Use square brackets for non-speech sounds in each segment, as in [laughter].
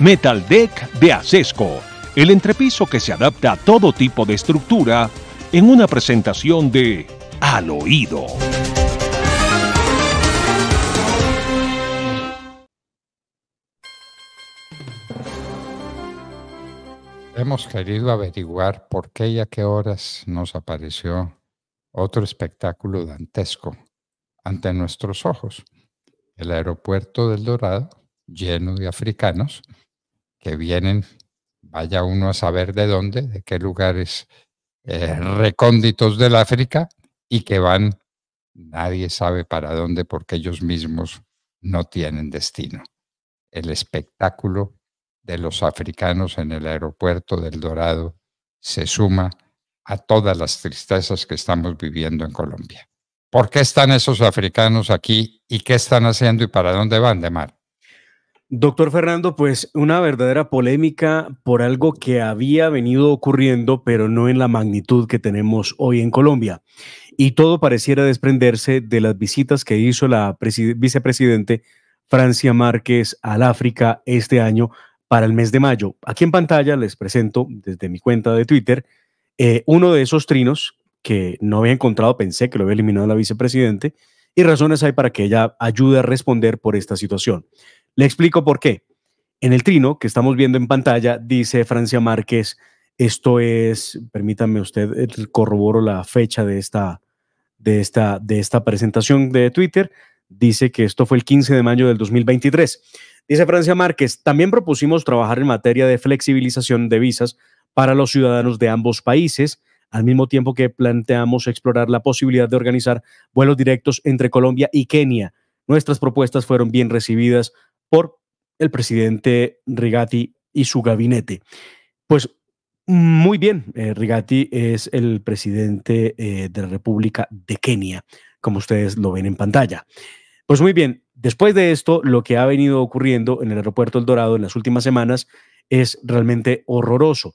Metal Deck de Acesco, el entrepiso que se adapta a todo tipo de estructura en una presentación de Al Oído. Hemos querido averiguar por qué y a qué horas nos apareció otro espectáculo dantesco ante nuestros ojos, el aeropuerto del Dorado lleno de africanos que vienen, vaya uno a saber de dónde, de qué lugares eh, recónditos del África y que van, nadie sabe para dónde porque ellos mismos no tienen destino. El espectáculo de los africanos en el aeropuerto del Dorado se suma a todas las tristezas que estamos viviendo en Colombia. ¿Por qué están esos africanos aquí y qué están haciendo y para dónde van de mar? Doctor Fernando, pues una verdadera polémica por algo que había venido ocurriendo, pero no en la magnitud que tenemos hoy en Colombia. Y todo pareciera desprenderse de las visitas que hizo la vicepresidente Francia Márquez al África este año para el mes de mayo. Aquí en pantalla les presento desde mi cuenta de Twitter eh, uno de esos trinos que no había encontrado, pensé que lo había eliminado la vicepresidente, y razones hay para que ella ayude a responder por esta situación. Le explico por qué. En el trino que estamos viendo en pantalla, dice Francia Márquez, esto es, permítame usted, corroboro la fecha de esta, de esta, de esta presentación de Twitter, dice que esto fue el 15 de mayo del 2023. Dice Francia Márquez, también propusimos trabajar en materia de flexibilización de visas para los ciudadanos de ambos países, al mismo tiempo que planteamos explorar la posibilidad de organizar vuelos directos entre Colombia y Kenia. Nuestras propuestas fueron bien recibidas por el presidente Rigatti y su gabinete. Pues muy bien, eh, Rigati Rigatti es el presidente eh, de la República de Kenia, como ustedes lo ven en pantalla. Pues muy bien, después de esto, lo que ha venido ocurriendo en el aeropuerto El Dorado en las últimas semanas es realmente horroroso.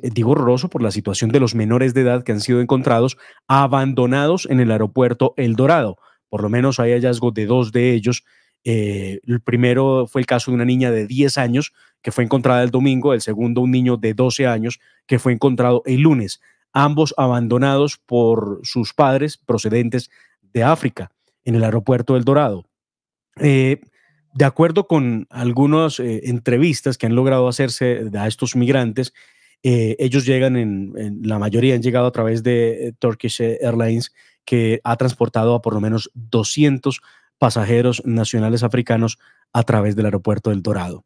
digo horroroso por la situación de los menores de edad que han sido encontrados abandonados en el aeropuerto El Dorado. Por lo menos hay hallazgo de dos de ellos eh, el primero fue el caso de una niña de 10 años que fue encontrada el domingo, el segundo un niño de 12 años que fue encontrado el lunes, ambos abandonados por sus padres procedentes de África en el aeropuerto del Dorado. Eh, de acuerdo con algunas eh, entrevistas que han logrado hacerse a estos migrantes, ellos llegan en, la mayoría han llegado a través de Turkish Airlines que ha transportado a por lo menos 200 pasajeros nacionales africanos a través del aeropuerto del Dorado.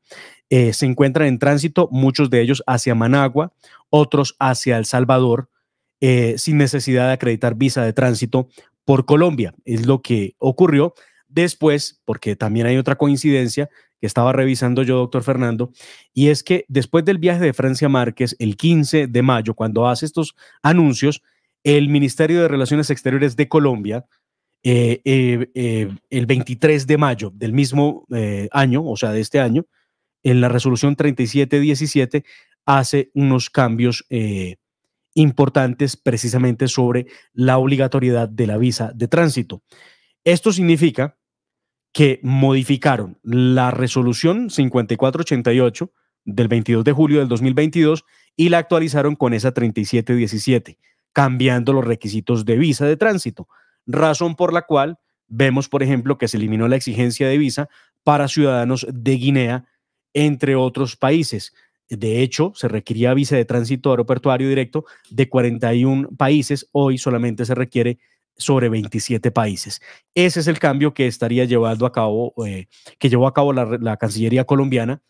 Eh, se encuentran en tránsito muchos de ellos hacia Managua, otros hacia El Salvador, eh, sin necesidad de acreditar visa de tránsito por Colombia. Es lo que ocurrió después, porque también hay otra coincidencia que estaba revisando yo, doctor Fernando, y es que después del viaje de Francia Márquez, el 15 de mayo, cuando hace estos anuncios, el Ministerio de Relaciones Exteriores de Colombia eh, eh, eh, el 23 de mayo del mismo año, o sea, de este año, en la resolución 3717 hace unos cambios importantes precisamente sobre la obligatoriedad de la visa de tránsito. Esto significa que modificaron la resolución 5488 del 22 de julio del 2022 y la actualizaron con esa 3717, cambiando los requisitos de visa de tránsito razón por la cual vemos, por ejemplo, que se eliminó la exigencia de visa para ciudadanos de Guinea, entre otros países. De hecho, se requería visa de tránsito aeroportuario directo de 41 países, hoy solamente se requiere sobre 27 países. Ese es el cambio que estaría llevando a cabo, eh, que llevó a cabo la Cancillería colombiana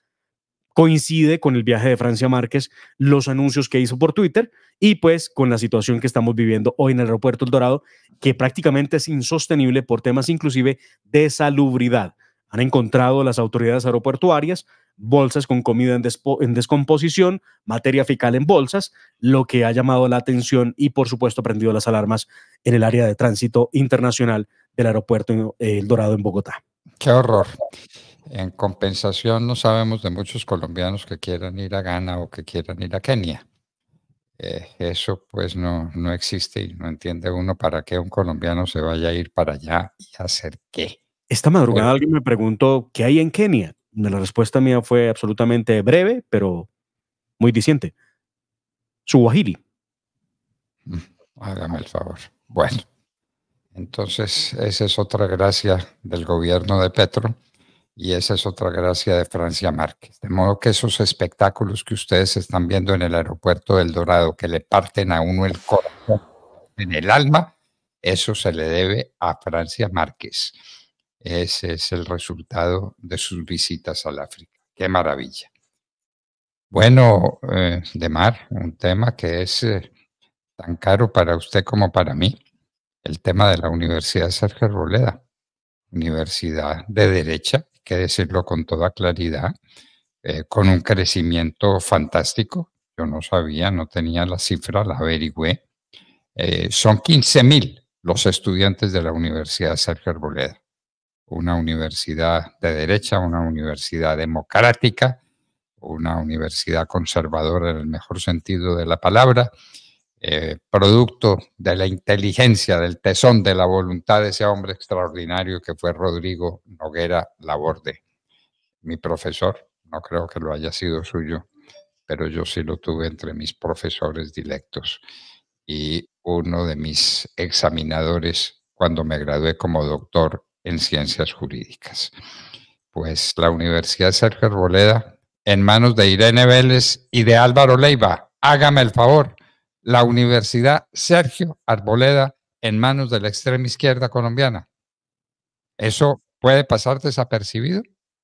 coincide con el viaje de Francia Márquez, los anuncios que hizo por Twitter y pues con la situación que estamos viviendo hoy en el aeropuerto El Dorado, que prácticamente es insostenible por temas inclusive de salubridad. Han encontrado las autoridades aeroportuarias bolsas con comida en, descomposición, materia fecal en bolsas, lo que ha llamado la atención y por supuesto prendido las alarmas en el área de tránsito internacional del aeropuerto eh, El Dorado en Bogotá. Qué horror. En compensación, no sabemos de muchos colombianos que quieran ir a Ghana o que quieran ir a Kenia. Eh, eso pues no, no existe y no entiende uno para qué un colombiano se vaya a ir para allá y hacer qué. Esta madrugada alguien me preguntó, ¿qué hay en Kenia? La respuesta mía fue absolutamente breve, pero muy diciente. Suahili. Mm, hágame el favor. Bueno. Entonces, esa es otra gracia del gobierno de Petro y esa es otra gracia de Francia Márquez. De modo que esos espectáculos que ustedes están viendo en el aeropuerto del Dorado, que le parten a uno el corazón en el alma, eso se le debe a Francia Márquez. Ese es el resultado de sus visitas al África. Qué maravilla. Bueno, eh, de mar, un tema que es eh, tan caro para usted como para mí el tema de la Universidad Sergio Boleda. universidad de derecha, hay que decirlo con toda claridad, eh, con un crecimiento fantástico. Yo no sabía, no tenía la cifra, la averigüé. Eh, son 15.000 los estudiantes de la Universidad Sergio Boleda. una universidad de derecha, una universidad democrática, una universidad conservadora en el mejor sentido de la palabra, eh, producto de la inteligencia, del tesón, de la voluntad de ese hombre extraordinario que fue Rodrigo Noguera Laborde, mi profesor. No creo que lo haya sido suyo, pero yo sí lo tuve entre mis profesores directos y uno de mis examinadores cuando me gradué como doctor en ciencias jurídicas. Pues la Universidad Sergio Arboleda, en manos de Irene Vélez y de Álvaro Leiva, hágame el favor, la Universidad Sergio Arboleda en manos de la extrema izquierda colombiana. ¿Eso puede pasar desapercibido?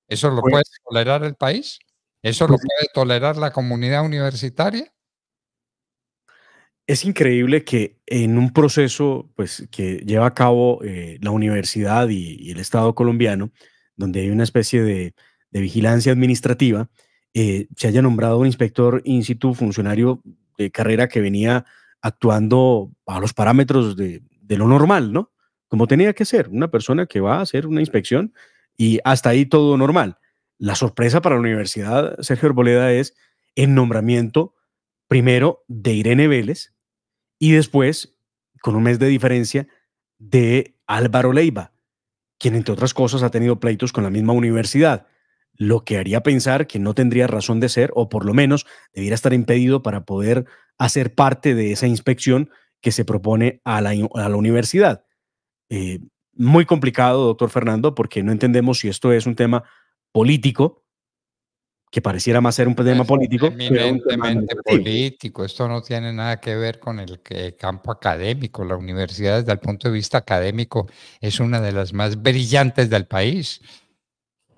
¿Eso lo pues puede tolerar el país? ¿Eso lo pues puede tolerar la comunidad universitaria? Es increíble que en un proceso pues, que lleva a cabo eh, la universidad y, el Estado colombiano, donde hay una especie de, vigilancia administrativa, eh, se haya nombrado un inspector in situ, funcionario de eh, carrera que venía actuando a los parámetros de, de lo normal, ¿no? Como tenía que ser, una persona que va a hacer una inspección y hasta ahí todo normal. La sorpresa para la universidad, Sergio Arboleda, es el nombramiento primero de Irene Vélez y después, con un mes de diferencia, de Álvaro Leiva, quien entre otras cosas ha tenido pleitos con la misma universidad lo que haría pensar que no tendría razón de ser o por lo menos debiera estar impedido para poder hacer parte de esa inspección que se propone a la, universidad. Eh, muy complicado, doctor Fernando, porque no entendemos si esto es un tema político, que pareciera más ser un tema político. Eminentemente político, esto no tiene nada que ver con el campo académico. La universidad desde el punto de vista académico es una de las más brillantes del país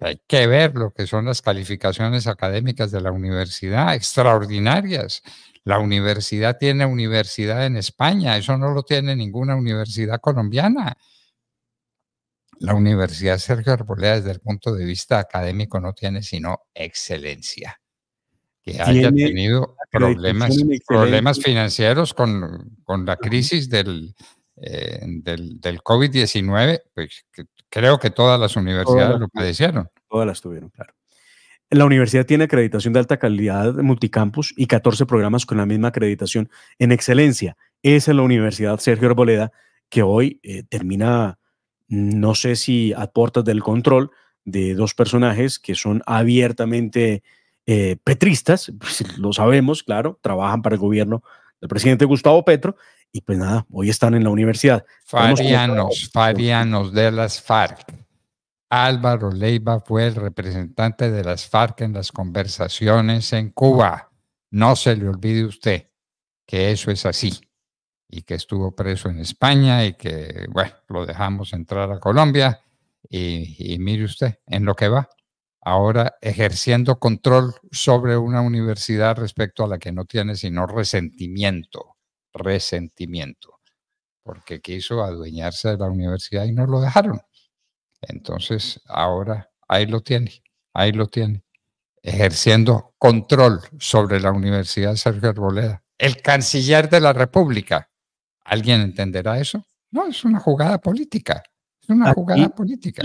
hay que ver lo que son las calificaciones académicas de la universidad, extraordinarias. La universidad tiene universidad en España, eso no lo tiene ninguna universidad colombiana. La Universidad Sergio Arboleda, desde el punto de vista académico, no tiene sino excelencia. Que haya tenido problemas, problemas financieros con la crisis del, eh, del, COVID-19, pues, creo que todas las universidades lo padecieron. Todas las tuvieron, claro. La universidad tiene acreditación de alta calidad multicampus y 14 programas con la misma acreditación en excelencia. Esa es la Universidad Sergio Arboleda, que hoy eh, termina, no sé si a puertas del control de dos personajes que son abiertamente eh, petristas, [laughs] lo sabemos, claro, trabajan para el gobierno el presidente Gustavo Petro. Y pues nada, hoy están en la universidad. Fabianos, Fabianos de las FARC. Álvaro Leiva fue el representante de las FARC en las conversaciones en Cuba. No se le olvide usted que eso es así y que estuvo preso en España y que, bueno, lo dejamos entrar a Colombia y mire usted en lo que va ahora ejerciendo control sobre una universidad respecto a la que no tiene sino resentimiento, resentimiento, porque quiso adueñarse de la universidad y no lo dejaron. Entonces, ahora ahí lo tiene, ahí lo tiene, ejerciendo control sobre la Universidad Sergio Arboleda, el canciller de la República. ¿Alguien entenderá eso? No, es una jugada política, es una jugada política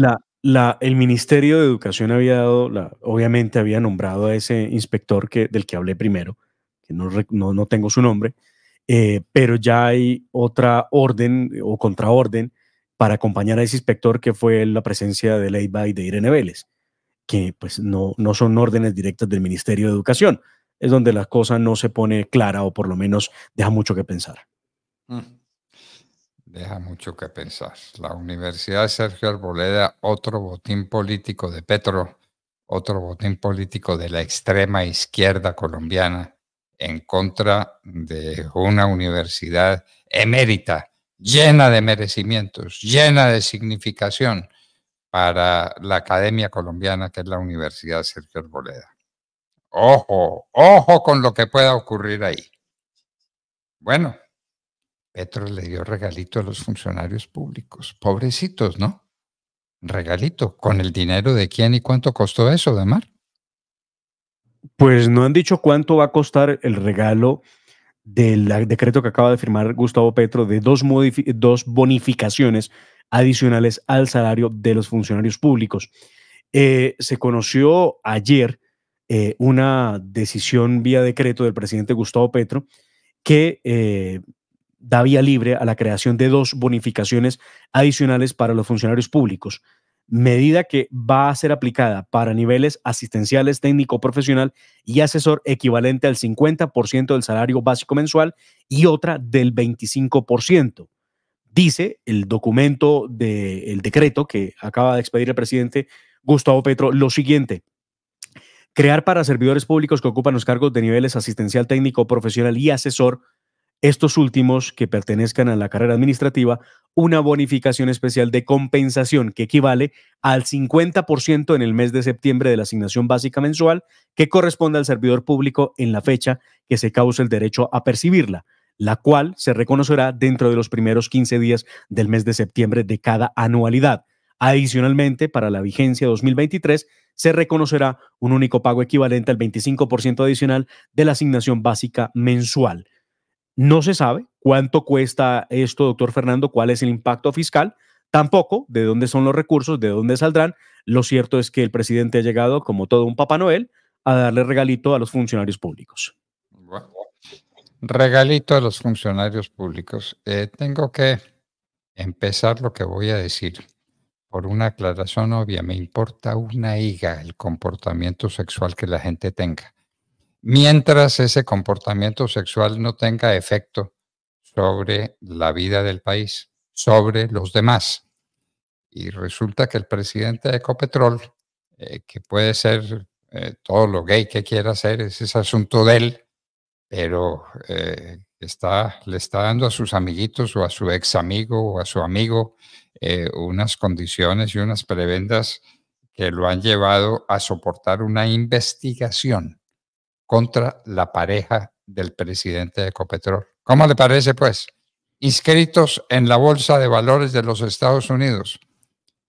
el Ministerio de Educación había dado, obviamente había nombrado a ese inspector que, del que hablé primero, que no, no, tengo su nombre, eh, pero ya hay otra orden o contraorden para acompañar a ese inspector que fue la presencia de Leiva y de Irene Vélez, que pues no, no son órdenes directas del Ministerio de Educación. Es donde la cosa no se pone clara o por lo menos deja mucho que pensar. Mm. Deja mucho que pensar. La Universidad Sergio Arboleda, otro botín político de Petro, otro botín político de la extrema izquierda colombiana en contra de una universidad emérita, llena de merecimientos, llena de significación para la Academia Colombiana, que es la Universidad Sergio Arboleda. Ojo, ojo con lo que pueda ocurrir ahí. Bueno, Petro le dio regalito a los funcionarios públicos. Pobrecitos, ¿no? Regalito. ¿Con el dinero de quién y cuánto costó eso, Damar? Pues no han dicho cuánto va a costar el regalo del decreto que acaba de firmar Gustavo Petro de dos, dos bonificaciones adicionales al salario de los funcionarios públicos. Eh, se conoció ayer eh, una decisión vía decreto del presidente Gustavo Petro que eh, da vía libre a la creación de dos bonificaciones adicionales para los funcionarios públicos, medida que va a ser aplicada para niveles asistenciales técnico profesional y asesor equivalente al 50% del salario básico mensual y otra del 25%. Dice el documento del decreto que acaba de expedir el presidente Gustavo Petro lo siguiente crear para servidores públicos que ocupan los cargos de niveles asistencial técnico, profesional y asesor estos últimos que pertenezcan a la carrera administrativa una bonificación especial de compensación que equivale al 50% en el mes de septiembre de la asignación básica mensual que corresponde al servidor público en la fecha que se cause el derecho a percibirla, la cual se reconocerá dentro de los primeros 15 días del mes de septiembre de cada anualidad. Adicionalmente, para la vigencia 2023, se reconocerá un único pago equivalente al 25% adicional de la asignación básica mensual. No se sabe cuánto cuesta esto, doctor Fernando, cuál es el impacto fiscal, tampoco de dónde son los recursos, de dónde saldrán. Lo cierto es que el presidente ha llegado, como todo un Papá Noel, a darle regalito a los funcionarios públicos. regalito a los funcionarios públicos. Eh, tengo que empezar lo que voy a decir por una aclaración obvia. Me importa una higa el comportamiento sexual que la gente tenga mientras ese comportamiento sexual no tenga efecto sobre la vida del país, sobre los demás. Y resulta que el presidente de Ecopetrol, eh, que puede ser eh, todo lo gay que quiera ser, ese es asunto de él, pero eh, le está dando a sus amiguitos o a su ex amigo o a su amigo unas condiciones y unas prebendas que lo han llevado a soportar una investigación contra la pareja del presidente de Ecopetrol. ¿Cómo le parece, pues? Inscritos en la Bolsa de Valores de los Estados Unidos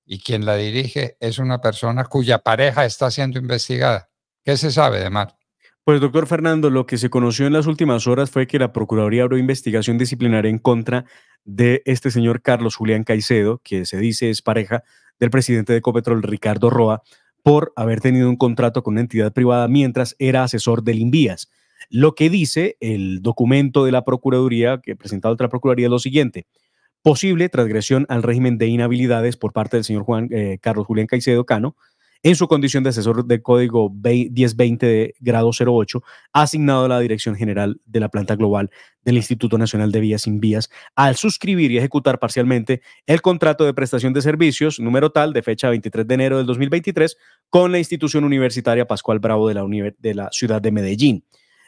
y quien la dirige es una persona cuya pareja está siendo investigada. ¿Qué se sabe de Mar? Pues doctor Fernando, lo que se conoció en las últimas horas fue que la Procuraduría abrió investigación disciplinaria en contra de este señor Carlos Julián Caicedo, que se dice es pareja del presidente de Copetrol, Ricardo Roa, por haber tenido un contrato con una entidad privada mientras era asesor del INVIAS. Lo que dice el documento de la Procuraduría, que presentado otra Procuraduría, es lo siguiente. Posible transgresión al régimen de inhabilidades por parte del señor Juan eh, Carlos Julián Caicedo Cano, en su condición de asesor de código 1020 de grado 08, ha asignado a la Dirección General de la Planta Global del Instituto Nacional de Vías sin Vías, al suscribir y ejecutar parcialmente el contrato de prestación de servicios número tal de fecha 23 de enero del 2023 con la institución universitaria Pascual Bravo de la, ciudad de Medellín.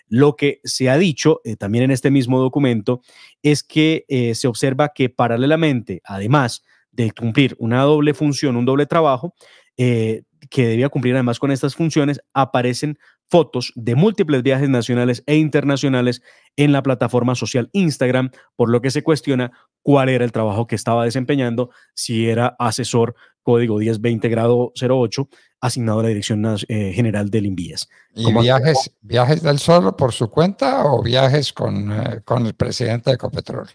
Lo que se ha dicho eh, también en este mismo documento es que eh, se observa que paralelamente, además de cumplir una doble función, un doble trabajo, eh, que debía cumplir además con estas funciones, aparecen fotos de múltiples viajes nacionales e internacionales en la plataforma social Instagram, por lo que se cuestiona cuál era el trabajo que estaba desempeñando, si era asesor código 1020 grado 08, asignado a la Dirección eh, General del INVIES. ¿Y viajes, viajes del solo por su cuenta o viajes con, eh, con el presidente de Ecopetrol?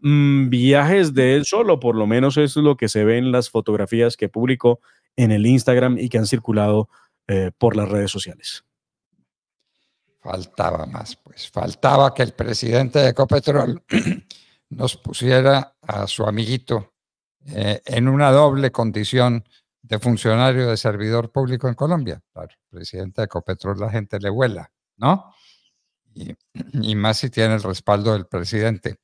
Mm, viajes de él solo, por lo menos es lo que se ve en las fotografías que publicó en el Instagram y que han circulado eh, por las redes sociales. Faltaba más, pues faltaba que el presidente de Ecopetrol [clears throat] nos pusiera a su amiguito eh, en una doble condición de funcionario de servidor público en Colombia. Claro, presidente de Ecopetrol la gente le vuela, ¿no? y, más si tiene el respaldo del presidente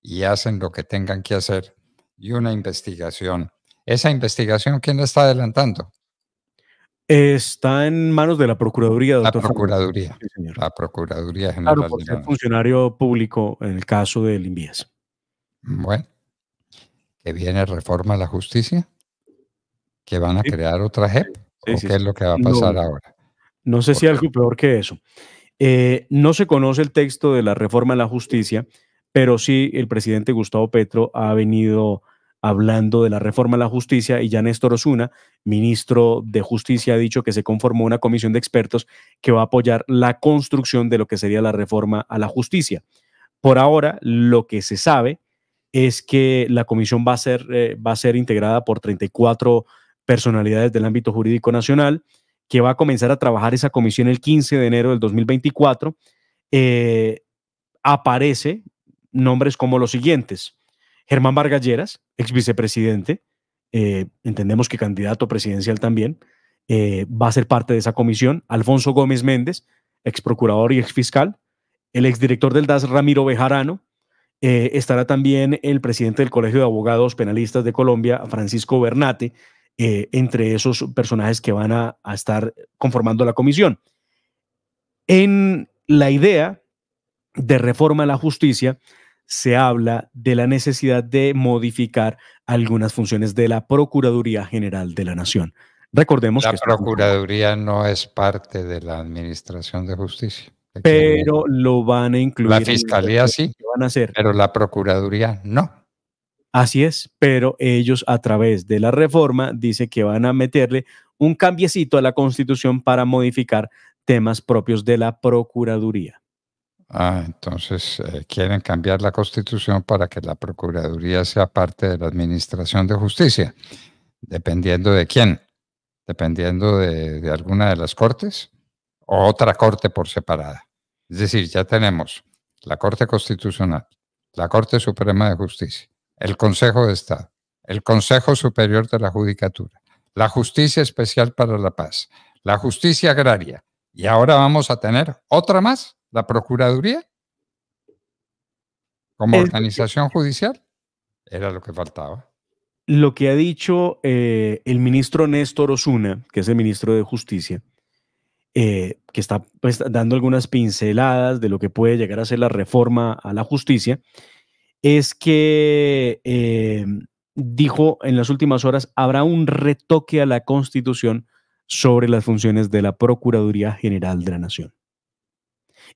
y hacen lo que tengan que hacer y una investigación ¿Esa investigación quién la está adelantando? Está en manos de la Procuraduría. la Procuraduría. La Procuraduría General. Claro, funcionario público en el caso del Invías. Bueno, que viene reforma a la justicia, que van a crear otra JEP, o qué es lo que va a pasar ahora. No sé si algo peor que eso. Eh, no se conoce el texto de la reforma a la justicia, pero sí el presidente Gustavo Petro ha venido hablando de la reforma a la justicia y ya Néstor Osuna, ministro de Justicia, ha dicho que se conformó una comisión de expertos que va a apoyar la construcción de lo que sería la reforma a la justicia. Por ahora, lo que se sabe es que la comisión va a ser, eh, va a ser integrada por 34 personalidades del ámbito jurídico nacional, que va a comenzar a trabajar esa comisión el 15 de enero del 2024. Eh, aparece nombres como los siguientes. Germán Vargas ex vicepresidente, eh, entendemos que candidato presidencial también, eh, va a ser parte de esa comisión. Alfonso Gómez Méndez, ex procurador y ex fiscal. El ex director del DAS, Ramiro Bejarano. Eh, estará también el presidente del Colegio de Abogados Penalistas de Colombia, Francisco Bernate, entre esos personajes que van a, a estar conformando la comisión. En la idea de reforma a la justicia, se habla de la necesidad de modificar algunas funciones de la Procuraduría General de la Nación. Recordemos la que... La Procuraduría no es parte de la Administración de Justicia. Pero lo van a incluir. La Fiscalía sí, pero la Procuraduría no. Así es, pero ellos a través de la reforma dice que van a meterle un cambiecito a la Constitución para modificar temas propios de la Procuraduría. Ah, entonces eh, quieren cambiar la constitución para que la Procuraduría sea parte de la Administración de Justicia, dependiendo de quién, dependiendo de, de alguna de las cortes o otra corte por separada. Es decir, ya tenemos la Corte Constitucional, la Corte Suprema de Justicia, el Consejo de Estado, el Consejo Superior de la Judicatura, la Justicia Especial para la Paz, la Justicia Agraria, y ahora vamos a tener otra más, la Procuraduría, como organización judicial. Era lo que faltaba. Lo que ha dicho eh, el ministro Néstor Osuna, que es el ministro de Justicia, eh, que está pues, dando algunas pinceladas de lo que puede llegar a ser la reforma a la justicia, es que eh, dijo en las últimas horas, habrá un retoque a la constitución sobre las funciones de la Procuraduría General de la Nación.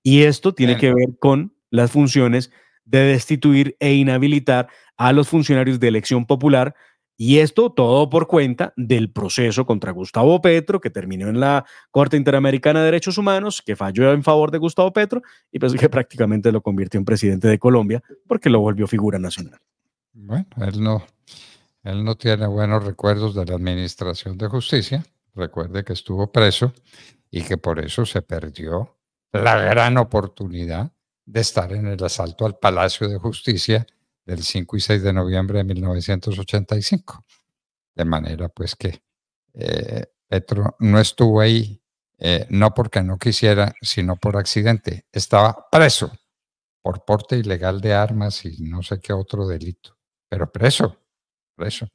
Y esto tiene que ver con las funciones de destituir e inhabilitar a los funcionarios de elección popular y esto todo por cuenta del proceso contra Gustavo Petro, que terminó en la Corte Interamericana de Derechos Humanos, que falló en favor de Gustavo Petro y pues que [laughs] prácticamente lo convirtió en presidente de Colombia porque lo volvió figura nacional. Bueno, él no, él no tiene buenos recuerdos de la Administración de Justicia, recuerde que estuvo preso y que por eso se perdió la gran oportunidad de estar en el asalto al Palacio de Justicia del 5 y 6 de noviembre de 1985. De manera pues que eh, Petro no estuvo ahí, eh, no porque no quisiera, sino por accidente. Estaba preso por porte ilegal de armas y no sé qué otro delito, pero preso, preso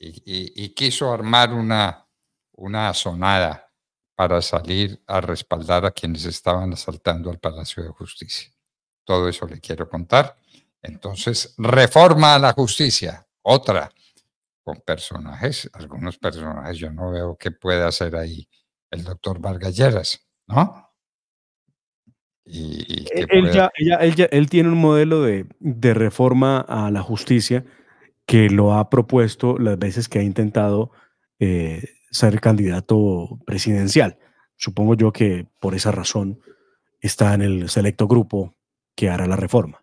y, quiso armar una, una sonada para salir a respaldar a quienes estaban asaltando al Palacio de Justicia. Todo eso le quiero contar. Entonces, reforma a la justicia, otra, con personajes, algunos personajes, yo no veo qué puede hacer ahí el doctor Vargalleras, ¿no? Y, él, él, tiene un modelo de, de, reforma a la justicia que lo ha propuesto las veces que ha intentado eh, ser candidato presidencial. Supongo yo que por esa razón está en el selecto grupo que hará la reforma.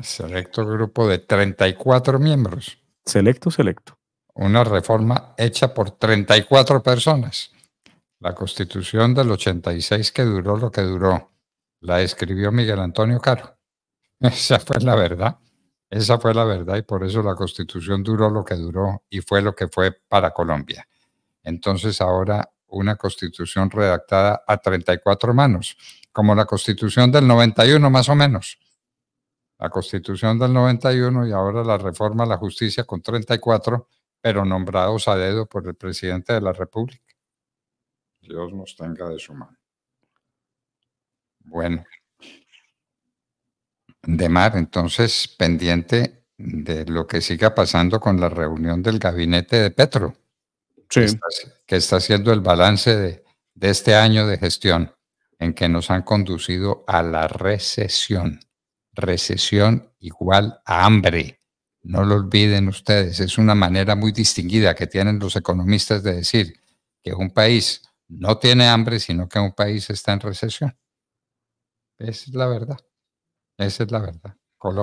Selecto grupo de 34 miembros. Selecto, selecto. Una reforma hecha por 34 personas. La constitución del 86 que duró lo que duró, la escribió Miguel Antonio Caro. [laughs] Esa fue la verdad. Esa fue la verdad y por eso la constitución duró lo que duró y fue lo que fue para Colombia. Entonces ahora una constitución redactada a 34 manos, como la constitución del 91 más o menos. La constitución del 91 y ahora la reforma a la justicia con 34, pero nombrados a dedo por el presidente de la República. Dios nos tenga de su mano. Bueno de mar. Entonces, pendiente de lo que siga pasando con la reunión del gabinete de Petro, que, está, haciendo el balance de, de este año de gestión en que nos han conducido a la recesión. Recesión igual a hambre. No lo olviden ustedes, es una manera muy distinguida que tienen los economistas de decir que un país no tiene hambre, sino que un país está en recesión. Es la verdad. Esa es la verdad.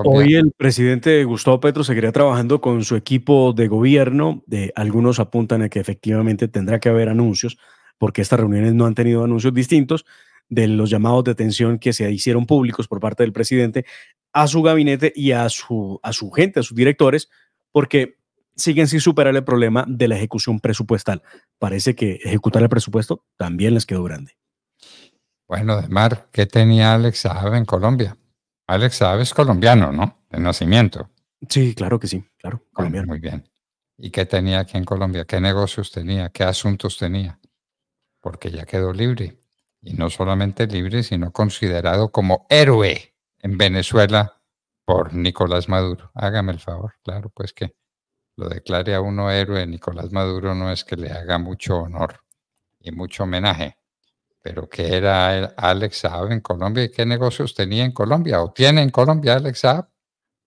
Hoy el presidente Gustavo Petro seguirá trabajando con su equipo de gobierno. De, algunos apuntan a que efectivamente tendrá que haber anuncios, porque estas reuniones no han tenido anuncios distintos de los llamados de atención que se hicieron públicos por parte del presidente a su gabinete y a su, a su gente, a sus directores, porque siguen sin superar el problema de la ejecución presupuestal. Parece que ejecutar el presupuesto también les quedó grande. Bueno, Demar, ¿qué tenía Alex Saab en Colombia? Alex sabes, colombiano, ¿no? De nacimiento. Sí, claro que sí, claro, colombiano. Muy bien. ¿Y qué tenía aquí en Colombia? ¿Qué negocios tenía? ¿Qué asuntos tenía? Porque ya quedó libre. Y no solamente libre, sino considerado como héroe en Venezuela por Nicolás Maduro. Hágame el favor, claro, pues que lo declare a uno héroe Nicolás Maduro no es que le haga mucho honor y mucho homenaje pero ¿qué era Alex en Colombia y qué negocios tenía en Colombia o tiene en Colombia Alex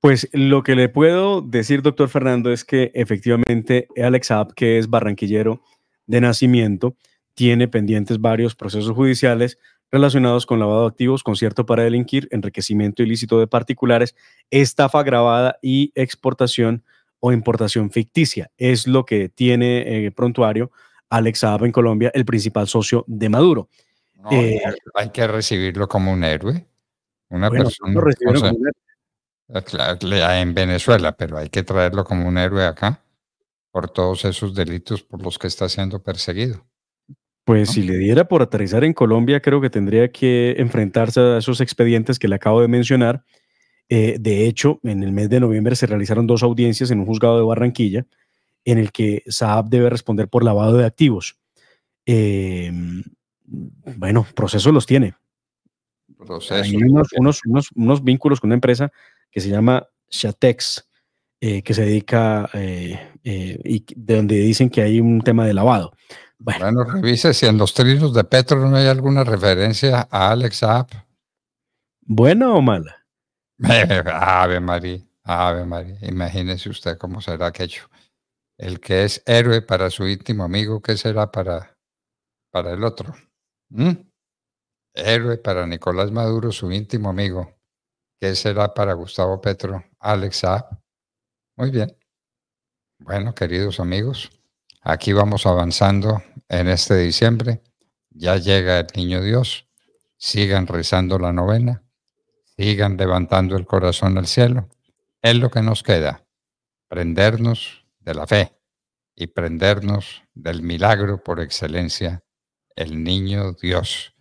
Pues lo que le puedo decir, doctor Fernando, es que efectivamente Alex Saab, que es barranquillero de nacimiento, tiene pendientes varios procesos judiciales relacionados con lavado de activos, concierto para delinquir, enriquecimiento ilícito de particulares, estafa grabada y exportación o importación ficticia. Es lo que tiene eh, prontuario Alex Saab en Colombia, el principal socio de Maduro. Eh, hay que recibirlo como un héroe. Una persona. No un héroe. Eh, ah, en Venezuela, pero hay que traerlo como un héroe acá por todos esos delitos por los que está siendo perseguido. Pues si le diera por aterrizar en Colombia, creo que tendría que enfrentarse a esos expedientes que le acabo de mencionar. Eh, de hecho, en el mes de noviembre se realizaron dos audiencias en un juzgado de Barranquilla en el que Saab debe responder por lavado de activos. Em, bueno, procesos los tiene. Procesos. Hay unos, vínculos con una empresa que se llama Shatex, eh, que se dedica eh, eh, y de donde dicen que hay un tema de lavado. Bueno, revise si en los trinos de Petro no hay alguna referencia a Alex Saab. bueno o mala? [laughs] Ave María, Ave María. Imagínese usted cómo será que hecho. El que es héroe para su íntimo amigo, ¿qué será para, para el otro? ¿Mm? Héroe para Nicolás Maduro, su íntimo amigo. ¿Qué será para Gustavo Petro, Alex Saab? Muy bien. Bueno, queridos amigos, aquí vamos avanzando en este diciembre. Ya llega el Niño Dios. Sigan rezando la novena. Sigan levantando el corazón al cielo. Es lo que nos queda. Prendernos la fe y prendernos del milagro por excelencia, el niño Dios,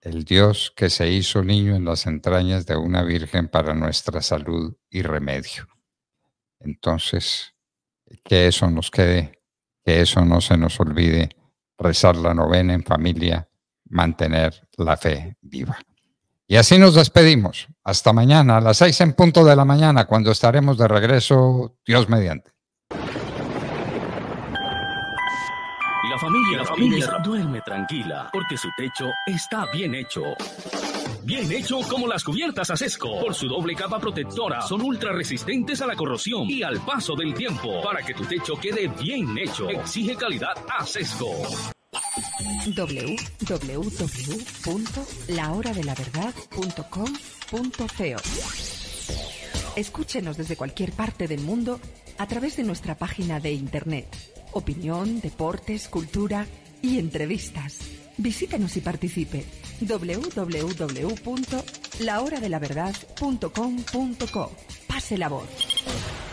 el Dios que se hizo niño en las entrañas de una virgen para nuestra salud y remedio. Entonces, que eso nos quede, que eso no se nos olvide, rezar la novena en familia, mantener la fe viva. Y así nos despedimos. Hasta mañana, a las seis en punto de la mañana, cuando estaremos de regreso, Dios mediante. la familia, duerme tranquila porque su techo está bien hecho. Bien hecho como las cubiertas a Por su doble capa protectora son ultra resistentes a la corrosión y al paso del tiempo. Para que tu techo quede bien hecho, exige calidad a sesco www.lahoradelaverdad.com.co Escúchenos desde cualquier parte del mundo a través de nuestra página de internet opinión, deportes, cultura y entrevistas. Visítenos y participe www.lahoradelaverdad.com.co. Pase la voz.